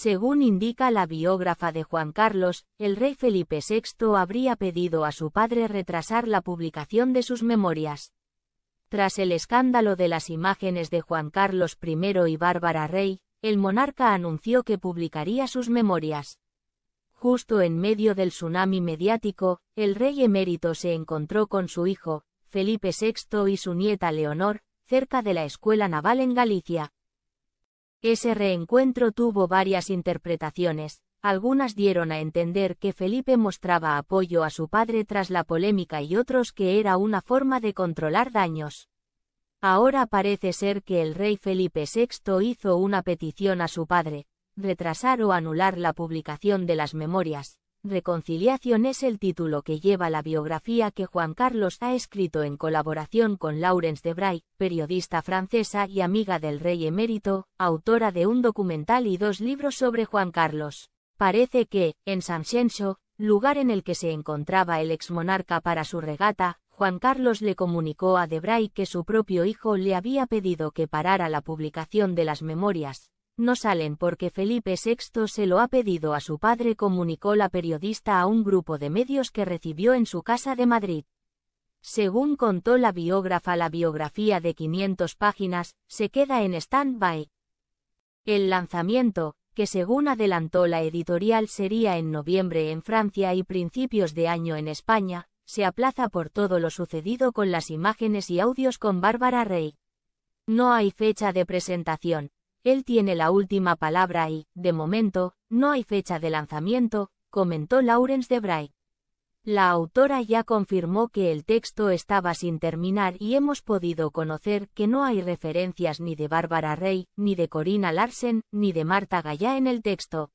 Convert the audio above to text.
Según indica la biógrafa de Juan Carlos, el rey Felipe VI habría pedido a su padre retrasar la publicación de sus memorias. Tras el escándalo de las imágenes de Juan Carlos I y Bárbara Rey, el monarca anunció que publicaría sus memorias. Justo en medio del tsunami mediático, el rey emérito se encontró con su hijo, Felipe VI y su nieta Leonor, cerca de la escuela naval en Galicia. Ese reencuentro tuvo varias interpretaciones, algunas dieron a entender que Felipe mostraba apoyo a su padre tras la polémica y otros que era una forma de controlar daños. Ahora parece ser que el rey Felipe VI hizo una petición a su padre, retrasar o anular la publicación de las memorias, Reconciliación es el título que lleva la biografía que Juan Carlos ha escrito en colaboración con Laurence Debray, periodista francesa y amiga del rey emérito, autora de un documental y dos libros sobre Juan Carlos. Parece que, en Samsenso, lugar en el que se encontraba el exmonarca para su regata, Juan Carlos le comunicó a Debray que su propio hijo le había pedido que parara la publicación de las memorias, no salen porque Felipe VI se lo ha pedido a su padre, comunicó la periodista a un grupo de medios que recibió en su casa de Madrid. Según contó la biógrafa, la biografía de 500 páginas se queda en stand-by. El lanzamiento, que según adelantó la editorial sería en noviembre en Francia y principios de año en España, se aplaza por todo lo sucedido con las imágenes y audios con Bárbara Rey. No hay fecha de presentación, él tiene la última palabra y, de momento, no hay fecha de lanzamiento, comentó Lawrence Bray. La autora ya confirmó que el texto estaba sin terminar y hemos podido conocer que no hay referencias ni de Bárbara Rey, ni de Corina Larsen, ni de Marta Gallá en el texto.